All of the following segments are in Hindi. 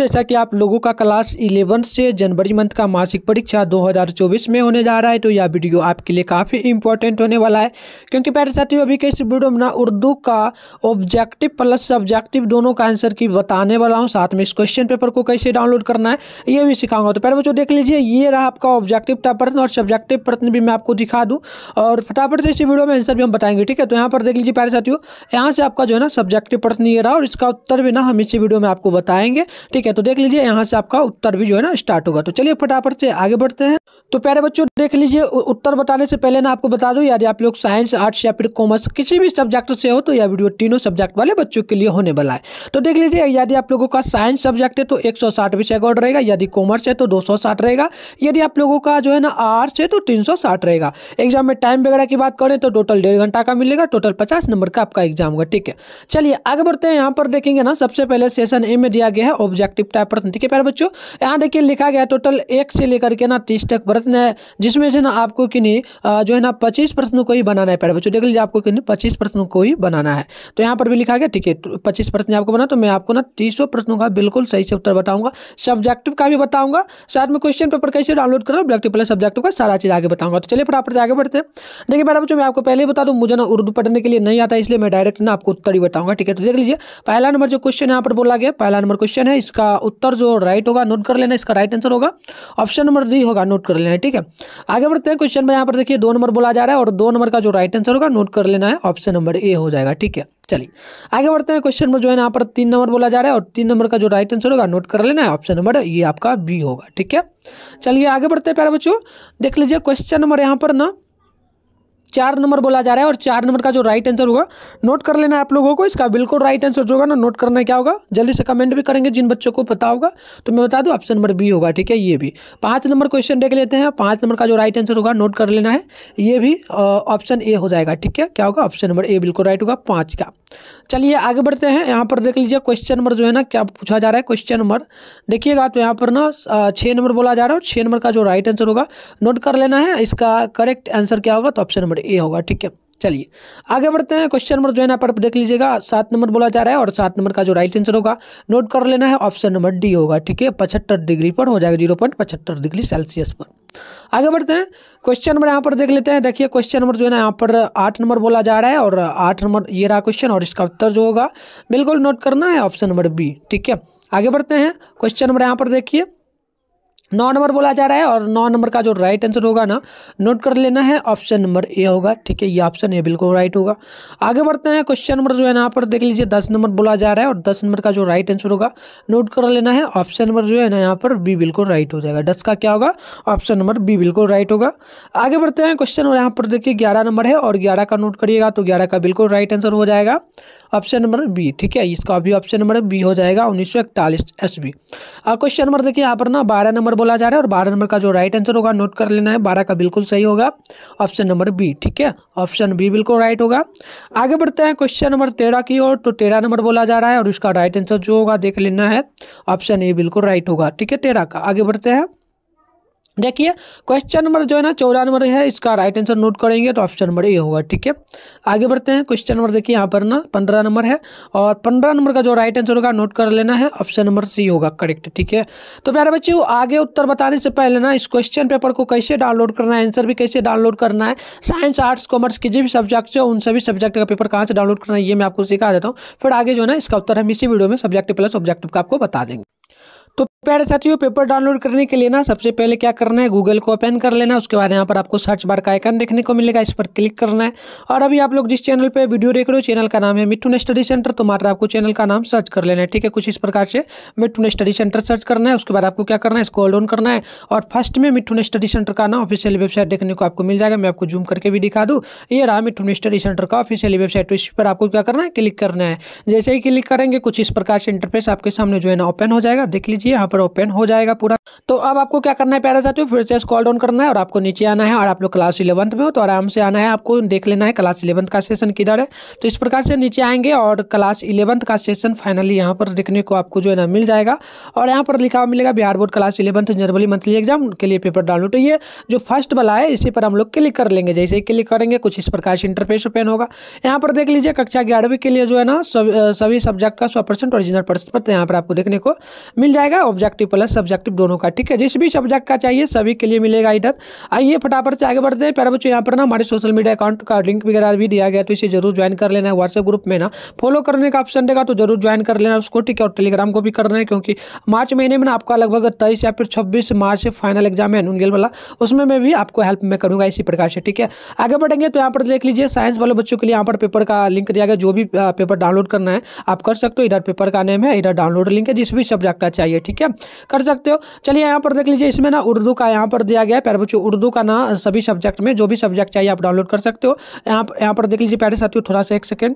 जैसा कि आप लोगों का क्लास 11 से जनवरी मंथ का मासिक परीक्षा 2024 में होने जा रहा है तो यह वीडियो आपके लिए काफ़ी इंपॉर्टेंट होने वाला है क्योंकि पहले साथियों अभी के इस वीडियो में ना उर्दू का ऑब्जेक्टिव प्लस सब्जेक्टिव दोनों का आंसर की बताने वाला हूँ साथ में इस क्वेश्चन पेपर को कैसे डाउनलोड करना है ये भी सिखाऊंगा तो पहले बच्चों देख लीजिए ये रहा आपका ऑब्जेक्टिव का प्रश्न और सब्जेक्टिव प्रश्न भी मैं आपको दिखा दूँ और फटाफट से इसी वीडियो में आंसर भी हम बताएंगे ठीक है तो यहाँ पर देख लीजिए पहले साथियों यहाँ से आपका जो है ना सब्जेक्टिव प्रश्न ये रहा और इसका उत्तर भी ना हम इसी वीडियो में आपको बताएंगे ठीक है है तो देख लीजिए यहाँ से आपका उत्तर भी जो है ना स्टार्ट होगा तो चलिए फटाफट से आगे बढ़ते हैं तो प्यारे बच्चों देख लीजिए उत्तर बताने से पहले ना आपको बता दूं यदि आप लोग साइंस आर्ट्स या फिर कॉमर्स किसी भी सब्जेक्ट से हो तो यह वीडियो तीनों सब्जेक्ट वाले बच्चों के लिए होने वाला है तो देख लीजिए यदि आप लोगों का साइंस सब्जेक्ट है तो एक विषय का रहेगा यदि कॉमर्स है तो दो रहेगा यदि आप लोगों का जो है ना आर्ट्स है तो तीन रहेगा एग्जाम में टाइम वगैरह की बात करें तो टोटल डेढ़ घंटा का मिलेगा टोटल पचास नंबर का आपका एग्जाम होगा ठीक है चलिए आगे बढ़ते हैं यहाँ पर देखेंगे ना सबसे पहले सेशन ए में दिया गया है ऑब्जेक्टिव टाइप प्रश्न ठीक है प्यारे बच्चों यहाँ देखिए लिखा गया टोटल एक से लेकर के ना तीस तक प्रश्न है जिसमें से ना आपको कि नहीं जो है ना पच्चीस प्रश्नों को ही बनाना है प्यारे बच्चों देख लीजिए आपको कि नहीं पच्चीस प्रश्नों को ही बनाना है तो यहाँ पर भी लिखा गया ठीक है तो पच्चीस प्रश्न आपको बना तो मैं आपको ना तीसों प्रश्नों का बिल्कुल सही से उत्तर बताऊंगा सब्जेक्टिव का भी बताऊंगा साथ में क्वेश्चन पेपर कैसे डाउनलोड करो ऑब्जेक्टिव प्लस सब्जेक्टिव का सारा चीज़ आगे बताऊंगा तो चलिए फटाफट आगे बढ़ते हैं देखिए मैडम बच्चों मैं आपको पहले ही बता दूँ मुझे ना उर्दू पढ़ने के लिए नहीं आता इसलिए मैं डायरेक्ट ना आपको उत्तर ही बताऊंगा ठीक है तो देख लीजिए पहला नंबर जो क्वेश्चन यहाँ पर बोला गया पहला नंबर क्वेश्चन है इसका उत्तर जो राइट होगा नोट कर लेना इसका राइट आंसर होगा ऑप्शन नंबर डी होगा नोट कर लेना लेना है ठीक है आगे बढ़ते हैं क्वेश्चन में यहाँ पर देखिए दो नंबर बोला जा रहा है और दो नंबर का जो राइट आंसर होगा नोट कर लेना है ऑप्शन नंबर ए हो जाएगा ठीक है चलिए आगे बढ़ते हैं क्वेश्चन में जो है यहाँ पर तीन नंबर बोला जा रहा है और तीन नंबर का जो राइट आंसर होगा नोट कर लेना है ऑप्शन नंबर ये आपका बी होगा ठीक है चलिए आगे बढ़ते हैं प्यारे बच्चों देख लीजिए क्वेश्चन नंबर यहाँ पर ना चार नंबर बोला जा रहा है और चार नंबर का जो राइट आंसर होगा नोट कर लेना आप लोगों को इसका बिल्कुल राइट आंसर जो होगा ना नोट करना क्या होगा जल्दी से कमेंट भी करेंगे जिन बच्चों को पता होगा तो मैं बता दूं ऑप्शन नंबर बी होगा ठीक है ये भी पांच नंबर क्वेश्चन देख लेते हैं पाँच नंबर का जो राइट आंसर होगा नोट कर लेना है ये भी ऑप्शन ए हो जाएगा ठीक है क्या होगा ऑप्शन नंबर ए बिल्कुल राइट होगा पाँच का चलिए आगे बढ़ते हैं यहाँ पर देख लीजिए क्वेश्चन नंबर जो है ना क्या पूछा जा रहा है क्वेश्चन नंबर देखिएगा तो यहाँ पर ना छः नंबर बोला जा रहा है और छः नंबर का जो राइट आंसर होगा नोट कर लेना है इसका करेक्ट आंसर क्या होगा तो ऑप्शन नंबर ए होगा ठीक है चलिए आगे बढ़ते हैं क्वेश्चन नंबर जो है ना पर देख लीजिएगा सात नंबर बोला जा रहा है और सात नंबर का जो राइट आंसर होगा नोट कर लेना है ऑप्शन नंबर डी होगा ठीक है पचहत्तर डिग्री पर हो जाएगा जीरो पॉइंट पचहत्तर डिग्री सेल्सियस पर आगे बढ़ते हैं क्वेश्चन नंबर यहाँ पर देख लेते हैं देखिए क्वेश्चन नंबर जो है ना यहाँ पर आठ नंबर बोला जा रहा है और आठ नंबर ये रहा क्वेश्चन और इसका उत्तर जो होगा बिल्कुल नोट करना है ऑप्शन नंबर बी ठीक है आगे बढ़ते हैं क्वेश्चन नंबर यहाँ पर देखिए नौ नंबर बोला जा रहा है और नौ नंबर का जो राइट आंसर होगा ना नोट कर लेना है ऑप्शन नंबर ए होगा ठीक है ये ऑप्शन ए बिल्कुल राइट होगा आगे बढ़ते हैं क्वेश्चन नंबर जो है ना यहाँ पर देख लीजिए दस नंबर बोला जा रहा है और दस नंबर का जो राइट आंसर होगा नोट कर लेना है ऑप्शन नंबर जो है ना यहाँ पर बी बिल्कुल राइट हो जाएगा दस का क्या होगा ऑप्शन नंबर बी बिल्कुल राइट होगा आगे बढ़ते हैं क्वेश्चन नंबर यहाँ पर देखिए ग्यारह नंबर है और ग्यारह का नोट करिएगा तो ग्यारह का बिल्कुल राइट आंसर हो जाएगा ऑप्शन नंबर बी ठीक है इसका भी ऑप्शन नंबर बी हो जाएगा उन्नीस सौ इकतालीस एस बी क्वेश्चन नंबर देखिए यहाँ पर ना बारह नंबर बोला जा रहा है और बारह नंबर का जो राइट आंसर होगा नोट कर लेना है बारह का बिल्कुल सही होगा ऑप्शन नंबर बी ठीक है ऑप्शन बी बिल्कुल राइट होगा आगे बढ़ते हैं क्वेश्चन नंबर तेरह की ओर तो तेरह नंबर बोला जा रहा है और उसका राइट आंसर जो होगा देख लेना है ऑप्शन ए बिल्कुल राइट होगा ठीक है तेरह का आगे बढ़ते हैं देखिए क्वेश्चन नंबर जो है ना चौदह नंबर है इसका राइट आंसर नोट करेंगे तो ऑप्शन नंबर ए होगा ठीक है आगे बढ़ते हैं क्वेश्चन नंबर देखिए यहाँ पर ना पंद्रह नंबर है और पंद्रह नंबर का जो राइट आंसर होगा नोट कर लेना है ऑप्शन नंबर सी होगा करेक्ट ठीक है तो प्यारे बच्चे आगे उत्तर बताने से पहले ना इस क्वेश्चन पेपर को कैसे डाउनलोड करना है आंसर भी कैसे डाउनलोड करना है साइंस आर्ट्स कॉमर्स के जो भी सब्जेक्ट है उन सभी सब्जेक्ट का पेपर कहाँ से डाउनलोड करना है ये मैं आपको सिखा देता हूँ फिर आगे जो है ना इसका उत्तर हम इसी वीडियो में सब्जेक्ट प्लस ऑब्जेक्टिव का आपको बता देंगे प्यारे साथियों पेपर डाउनलोड करने के लिए ना सबसे पहले क्या करना है गूगल को ओपन कर लेना उसके बाद यहाँ पर आपको सर्च बार का आइकन देखने को मिलेगा इस पर क्लिक करना है और अभी आप लोग जिस चैनल पे वीडियो देख रहे हो चैनल का नाम है मिट्टू स्टडी सेंटर तो मात्र आपको चैनल का नाम सर्च कर लेना है ठीक है कुछ इस प्रकार से मिट्टू स्टडी सेंटर सर्च करना है उसके बाद आपको क्या करना है स्क्रॉल डाउन करना है और फर्स्ट में मिट्टू स्टडी सेंटर का ना ऑफिशियल वेबसाइट देखने को आपको मिल जाएगा मैं आपको जूम करके भी दिखा दूँ ये रहा मिट्टू स्टडी सेंटर का ऑफिशियल वेबसाइट तो इस पर आपको क्या करना है क्लिक करना है जैसे ही क्लिक करेंगे कुछ इस प्रकार से इंटरफेस आपके सामने जो है ना ओपन हो जाएगा देख लीजिए यहाँ पर ओपन हो जाएगा पूरा तो अब आपको क्या करना है प्यारे साथियों फिर से स्कॉल डाउन करना है और आपको नीचे आना है और आप लोग क्लास इलेवंथ में हो तो आराम से आना है आपको देख लेना है क्लास इलेवंथ का सेशन किधर है तो इस प्रकार से नीचे आएंगे और क्लास इलेवंथ का सेशन फाइनली यहाँ पर देखने को आपको जो है ना मिल जाएगा और यहाँ पर लिखा हुआ मिलेगा Bihar board class eleventh generally monthly exam के लिए पेपर डाउनलोड ये जो फर्स्ट वाला है इसी पर हम लोग क्लिक कर लेंगे जैसे ही क्लिक करेंगे कुछ इस प्रकार से इंटरफेस ओपन होगा यहाँ पर देख लीजिए कक्षा ग्यारहवीं के लिए जो है ना सभी सब्जेक्ट का सौ परसेंट ओरिजिनल पर यहाँ पर आपको देखने को मिल जाएगा ऑब्जेक्टिव प्लस सब्जेक्टिव दोनों का ठीक है जिस भी सब्जेक्ट का चाहिए सभी के लिए मिलेगा इधर आइए फटाफट से आगे बढ़ते हैं प्यारे बच्चों यहाँ पर ना हमारे सोशल मीडिया अकाउंट का लिंक वगैरह भी दिया गया तो इसे जरूर ज्वाइन कर लेना है व्हाट्सएप ग्रुप में ना फॉलो करने का ऑप्शन देगा तो जरूर ज्वाइन कर लेना उसको ठीक है और टेलीग्राम को भी करना है क्योंकि मार्च महीने में ना आपका लगभग तेईस या फिर छब्बीस मार्च फाइनल एग्जाम है अनुगेल वाला उसमें मैं भी आपको हेल्प मैं करूँगा इसी प्रकार से ठीक है आगे बढ़ेंगे तो यहाँ पर देख लीजिए साइंस वाले बच्चों के लिए यहाँ पर पेपर का लिंक दिया गया जो भी पेपर डाउनलोड करना है आप कर सकते हो इधर पेपर का नेम है इधर डाउनलोड लिंक है जिस भी सब्जेक्ट का चाहिए ठीक है कर सकते हो चलिए यहाँ पर देख लीजिए इसमें ना उर्दू का यहाँ पर दिया गया है प्यारे बच्चों उर्दू का ना सभी सब्जेक्ट में जो भी सब्जेक्ट चाहिए आप डाउनलोड कर सकते हो यहाँ यहाँ पर देख लीजिए प्यारे साथियों थोड़ा सा एक सेकेंड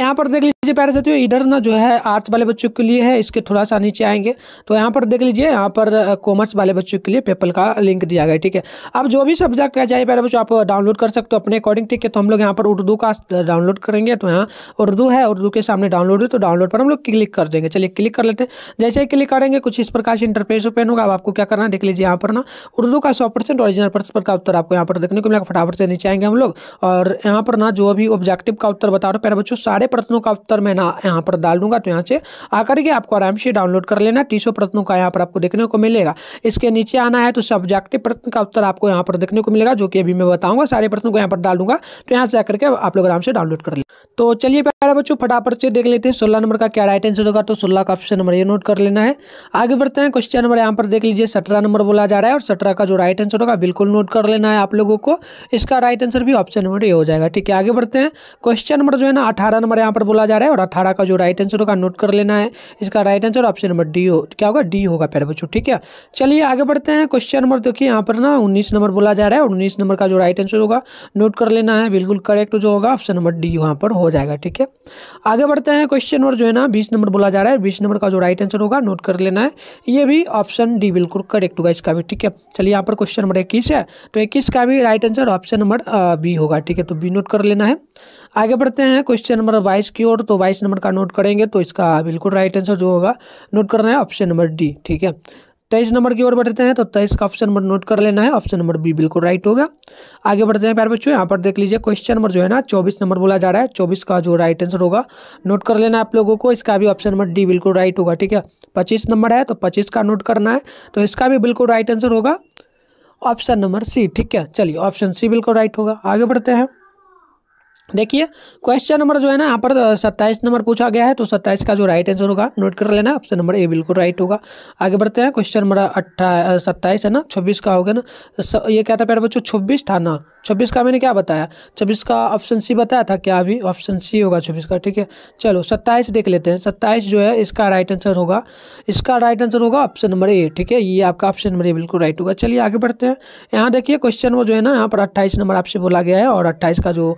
यहाँ पर देख लीजिए जी प्यारे साथियों इधर ना जो है आर्ट्स वाले बच्चों के लिए है इसके थोड़ा सा नीचे आएंगे तो यहाँ पर देख लीजिए यहाँ पर कॉमर्स वाले बच्चों के लिए पेपल का लिंक दिया गया ठीक है अब जो भी सब्जेक्ट का चाहिए प्यारे बच्चों आप डाउनलोड कर सकते हो अपने अकॉर्डिंग ठीक है तो हम लोग यहाँ पर उर्दू का डाउनलोड करेंगे तो यहाँ उर्दू है उर्दू के सामने डाउनलोड है तो डाउनलोड पर हम लोग क्लिक कर देंगे चलिए क्लिक कर लेते हैं जैसे ही क्लिक करेंगे कुछ इस प्रकार से इंटरफेस ओपन होगा अब आपको क्या करना है देख लीजिए यहाँ पर ना उर्दू का सौ परसेंट ऑरिजिनल पर का उत्तर आपको यहाँ पर देखने को मिलेगा फटाफट से नीचे आएंगे हम लोग और यहाँ पर ना जो भी ऑब्जेक्टिव का उत्तर बता रहे हो प्यारे बच्चों सारे प्रश्नों का उत्तर उत्तर मैं ना यहाँ पर डाल दूंगा तो यहाँ से आकर के आपको आराम से डाउनलोड कर लेना तीसों प्रश्नों का यहाँ पर आपको देखने को मिलेगा इसके नीचे आना है तो सब्जेक्टिव प्रश्न का उत्तर आपको यहाँ पर देखने को मिलेगा जो कि अभी मैं बताऊंगा सारे प्रश्नों को यहाँ पर डाल दूंगा तो यहाँ से आकर के आप लोग आराम से डाउनलोड कर लें तो चलिए प्यारे बच्चों फटाफट से देख लेते हैं सोलह नंबर का क्या राइट आंसर होगा तो सोलह का ऑप्शन नंबर ये नोट कर लेना है आगे बढ़ते हैं क्वेश्चन नंबर यहाँ पर देख लीजिए सत्रह नंबर बोला जा रहा है और सत्रह का जो राइट आंसर होगा बिल्कुल नोट कर लेना है आप लोगों को इसका राइट आंसर भी ऑप्शन नंबर ये हो जाएगा ठीक है आगे बढ़ते हैं क्वेश्चन नंबर जो है ना अठारह नंबर यहाँ पर बोला जा रहा है है और अठारह का जो राइट आंसर होगा नोट कर लेना है इसका right answer option number D हो क्या होगा डी होगा प्यारे बच्चों ठीक है चलिए आगे बढ़ते हैं क्वेश्चन नंबर देखिए यहाँ पर ना उन्नीस नंबर बोला जा रहा है उन्नीस नंबर का जो राइट आंसर होगा नोट कर लेना है बिल्कुल करेक्ट जो होगा ऑप्शन नंबर डी वहाँ पर हो जाएगा ठीक है आगे बढ़ते हैं क्वेश्चन नंबर जो है ना बीस नंबर बोला जा रहा है बीस नंबर का जो राइट आंसर होगा नोट कर लेना है ये भी ऑप्शन डी बिल्कुल करेक्ट होगा इसका भी ठीक है चलिए यहाँ पर क्वेश्चन नंबर इक्कीस है तो इक्कीस का भी right answer option number B होगा ठीक है तो बी नोट कर लेना है आगे बढ़ते हैं क्वेश्चन नंबर बाईस की ओर तो बाईस नंबर का नोट करेंगे तो इसका बिल्कुल राइट आंसर जो होगा नोट करना है ऑप्शन नंबर डी ठीक है तेईस नंबर की ओर बढ़ते हैं तो तेईस का ऑप्शन नंबर नोट कर लेना है ऑप्शन नंबर बी बिल्कुल राइट होगा आगे बढ़ते हैं प्यार बच्चों यहाँ पर देख लीजिए क्वेश्चन नंबर जो है ना चौबीस नंबर बोला जा रहा है चौबीस का जो राइट आंसर होगा नोट कर लेना है आप लोगों को इसका भी ऑप्शन नंबर डी बिल्कुल राइट होगा ठीक है पच्चीस नंबर है तो पच्चीस का नोट करना है तो इसका भी बिल्कुल राइट आंसर होगा ऑप्शन नंबर सी ठीक है चलिए ऑप्शन सी बिल्कुल राइट होगा आगे बढ़ते हैं देखिए क्वेश्चन नंबर जो है ना यहाँ पर सत्ताईस नंबर पूछा गया है तो सत्ताईस का जो राइट आंसर होगा नोट कर लेना ऑप्शन नंबर ए बिल्कुल राइट होगा आगे बढ़ते हैं क्वेश्चन नंबर अट्ठा सत्ताईस है ना छब्बीस का होगा ना स, ये क्या था प्यारे बच्चों छब्बीस था ना छब्बीस का मैंने क्या बताया छब्बीस का ऑप्शन सी बताया था क्या अभी ऑप्शन सी होगा छब्बीस का ठीक है चलो सत्ताईस देख लेते हैं सत्ताईस जो है इसका राइट आंसर होगा इसका राइट आंसर होगा ऑप्शन नंबर ए ठीक है ये आपका ऑप्शन नंबर ए बिल्कुल राइट होगा चलिए आगे बढ़ते हैं यहाँ देखिए क्वेश्चन नंबर जो है ना यहाँ पर अट्ठाईस नंबर आपसे बोला गया है और अट्ठाईस का जो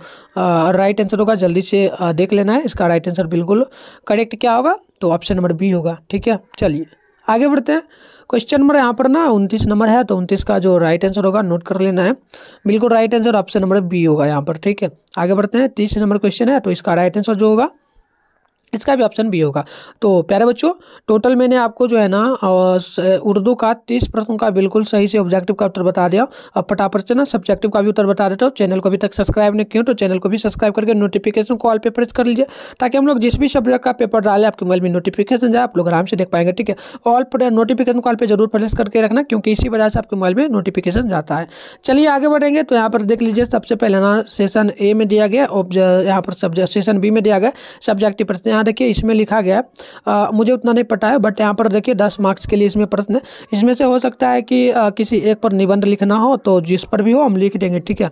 राइट आंसर होगा जल्दी से देख लेना है इसका राइट आंसर बिल्कुल करेक्ट क्या होगा तो ऑप्शन नंबर बी होगा ठीक है चलिए आगे बढ़ते हैं क्वेश्चन नंबर यहाँ पर ना उनतीस नंबर है तो उनतीस का जो राइट आंसर होगा नोट कर लेना है बिल्कुल right answer option number B होगा यहाँ पर ठीक है आगे बढ़ते हैं तीस नंबर क्वेश्चन है तो इसका राइट आंसर जो होगा इसका भी ऑप्शन बी होगा तो प्यारे बच्चों टोटल मैंने आपको जो है ना उर्दू का तीस प्रश्न का बिल्कुल सही से ऑब्जेक्टिव का उत्तर बता दिया अब फटाफट से ना सब्जेक्टिव का भी उत्तर बता देता हूँ चैनल को अभी तक सब्सक्राइब नहीं किया तो चैनल को भी सब्सक्राइब करके नोटिफिकेशन कॉल पर प्रेस कर लीजिए ताकि हम लोग जिस भी सब्जेक्ट का पेपर डालें आपके मोबाइल में नोटिफिकेशन जाए आप लोग आराम से देख पाएंगे ठीक है ऑल नोटिफिकेशन कॉल पर जरूर प्रेस करके रखना क्योंकि इसी वजह से आपके मोबाइल में नोटिफिकेशन जाता है चलिए आगे बढ़ेंगे तो यहाँ पर देख लीजिए सबसे पहले ना सेशन ए में दिया गया यहाँ पर सेशन बी में दिया गया सब्जेक्टिव प्रश्न यहाँ देखिए इसमें लिखा गया आ, मुझे उतना नहीं पता है बट यहाँ पर देखिए दस मार्क्स के लिए इसमें प्रश्न है इसमें से हो सकता है कि आ, किसी एक पर निबंध लिखना हो तो जिस पर भी हो हम लिख देंगे ठीक है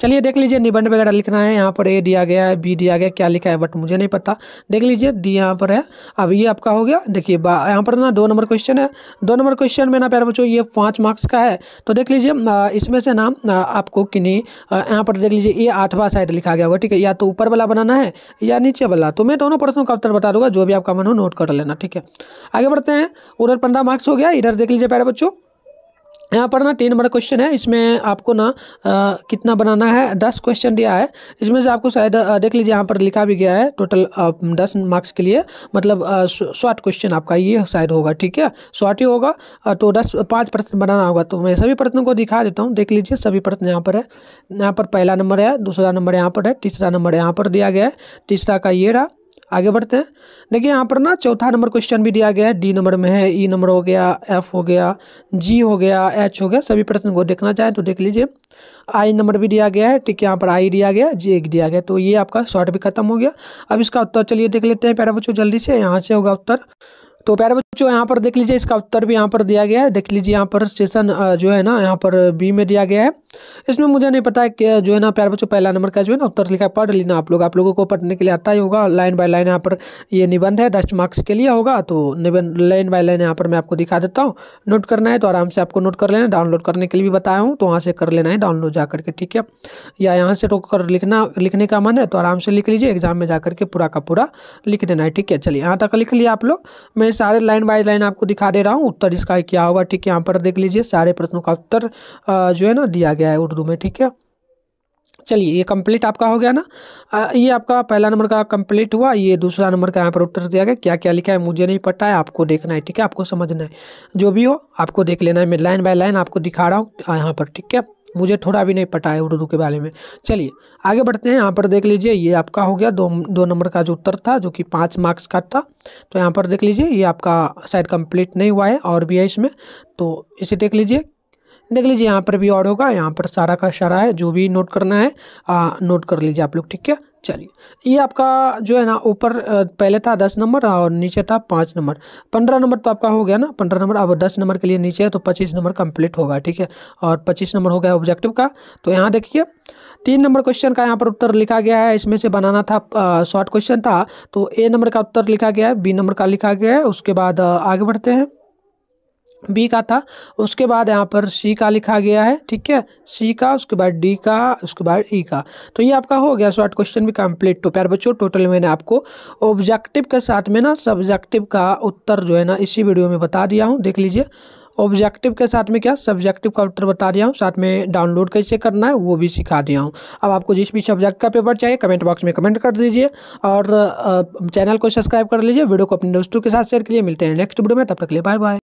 चलिए देख लीजिए निबंध वगैरह लिखना है यहाँ पर ए दिया गया है बी दिया गया क्या लिखा है बट मुझे नहीं पता देख लीजिए डी यहाँ पर है अब ये आपका हो गया देखिए यहाँ पर ना दो नंबर क्वेश्चन है दो नंबर क्वेश्चन में ना प्यार बच्चों ये पाँच मार्क्स का है तो देख लीजिए इसमें से ना आपको किन्हीं यहाँ पर देख लीजिए ये आठवा साइड लिखा गया होगा ठीक है या तो ऊपर वाला बनाना है या नीचे वाला तो मैं दोनों प्रश्नों का उत्तर बता दूंगा जो भी आपका मन हो नोट कर लेना ठीक है आगे बढ़ते हैं उधर पंद्रह मार्क्स हो गया इधर देख लीजिए प्यारे बच्चों यहाँ पर ना तीन नंबर क्वेश्चन है इसमें आपको ना आ, कितना बनाना है दस क्वेश्चन दिया है इसमें से आपको शायद देख लीजिए यहाँ पर लिखा भी गया है टोटल दस मार्क्स के लिए मतलब शॉर्ट क्वेश्चन आपका ये शायद होगा ठीक है शॉर्ट ही होगा तो दस पांच प्रश्न बनाना होगा तो मैं सभी प्रश्नों को दिखा देता हूँ देख लीजिए सभी प्रश्न यहाँ पर है यहाँ पर पहला नंबर है दूसरा नंबर यहाँ पर है तीसरा नंबर यहाँ पर दिया गया है तीसरा का ये रहा आगे बढ़ते हैं देखिए यहाँ पर ना चौथा नंबर क्वेश्चन भी दिया गया है डी नंबर में है ई e नंबर हो गया एफ हो गया जी हो गया एच हो गया सभी प्रश्न को देखना चाहें तो देख लीजिए आई नंबर भी दिया गया है ठीक है यहाँ पर आई दिया गया जे दिया गया तो ये आपका शॉर्ट भी खत्म हो गया अब इसका उत्तर चलिए देख लेते हैं पैरा बच्चों जल्दी से यहाँ से होगा उत्तर तो प्यारे बच्चों यहाँ पर देख लीजिए इसका उत्तर भी यहाँ पर दिया गया है देख लीजिए यहाँ पर सेशन जो है ना यहाँ पर बी में दिया गया है इसमें मुझे नहीं पता है कि जो है ना प्यार बच्चों पहला नंबर का जो है ना उत्तर लिखा पढ़ लेना आप लोग आप लोगों को पढ़ने के लिए आता ही होगा लाइन बाय लाइन यहाँ पर ये निबंध है डस्ट मार्क्स के लिए होगा तो निबंध लाइन बाय लाइन यहाँ पर मैं आपको दिखा देता हूँ नोट करना है तो आराम से आपको नोट कर लेना डाउनलोड करने के लिए भी बताया हूँ तो वहाँ से कर लेना है डाउनलोड जा करके ठीक है या यहाँ से रोक तो कर लिखना लिखने का मन है तो आराम से लिख लीजिए एग्जाम में जा करके पूरा का पूरा लिख देना है ठीक है चलिए यहाँ तक लिख लिया आप लोग मैं सारे लाइन बाय लाइन आपको दिखा दे रहा हूँ उत्तर इसका क्या होगा ठीक है यहाँ पर देख लीजिए सारे प्रश्नों का उत्तर जो है ना दिया गया गया है उर्दू में ठीक है चलिए ये कंप्लीट आपका हो गया ना आ, ये आपका पहला नंबर का कंप्लीट हुआ ये दूसरा नंबर का यहाँ पर उत्तर दिया गया क्या क्या लिखा है मुझे नहीं पता है आपको देखना है ठीक है आपको समझना है जो भी हो आपको देख लेना है मैं लाइन बाय लाइन आपको दिखा रहा हूँ यहाँ पर ठीक है मुझे थोड़ा भी नहीं पता है उर्दू के बारे में चलिए आगे बढ़ते हैं यहाँ पर देख लीजिए ये आपका हो गया दो दो नंबर का जो उत्तर था जो कि पाँच मार्क्स का था तो यहाँ पर देख लीजिए ये आपका शायद कंप्लीट नहीं हुआ है और भी है इसमें तो इसे देख लीजिए देख लीजिए यहाँ पर भी और होगा यहाँ पर सारा का सारा है जो भी नोट करना है आ, नोट कर लीजिए आप लोग ठीक है चलिए ये आपका जो है ना ऊपर पहले था दस नंबर और नीचे था पाँच नंबर पंद्रह नंबर तो आपका हो गया ना पंद्रह नंबर अब दस नंबर के लिए नीचे है तो पच्चीस नंबर कंप्लीट होगा ठीक है और पच्चीस नंबर हो गया ऑब्जेक्टिव का तो यहाँ देखिए तीन नंबर क्वेश्चन का यहाँ पर उत्तर लिखा गया है इसमें से बनाना था शॉर्ट क्वेश्चन था तो ए नंबर का उत्तर लिखा गया है बी नंबर का लिखा गया है उसके बाद आगे बढ़ते हैं बी का था उसके बाद यहाँ पर सी का लिखा गया है ठीक है सी का उसके बाद डी का उसके बाद ई e का तो ये आपका हो गया शॉर्ट क्वेश्चन भी कंप्लीट तो प्यार बच्चों टोटल मैंने आपको ऑब्जेक्टिव के साथ में ना सब्जेक्टिव का उत्तर जो है ना इसी वीडियो में बता दिया हूँ देख लीजिए ऑब्जेक्टिव के साथ में क्या सब्जेक्टिव का उत्तर बता दिया हूँ साथ में डाउनलोड कैसे करना है वो भी सिखा दिया हूँ अब आपको जिस भी सब्जेक्ट का पेपर चाहिए कमेंट बॉक्स में कमेंट कर दीजिए और चैनल को सब्सक्राइब कर लीजिए वीडियो को अपने दोस्तों के साथ शेयर लिए मिलते हैं नेक्स्ट वीडियो में तब तक ले बाय बाय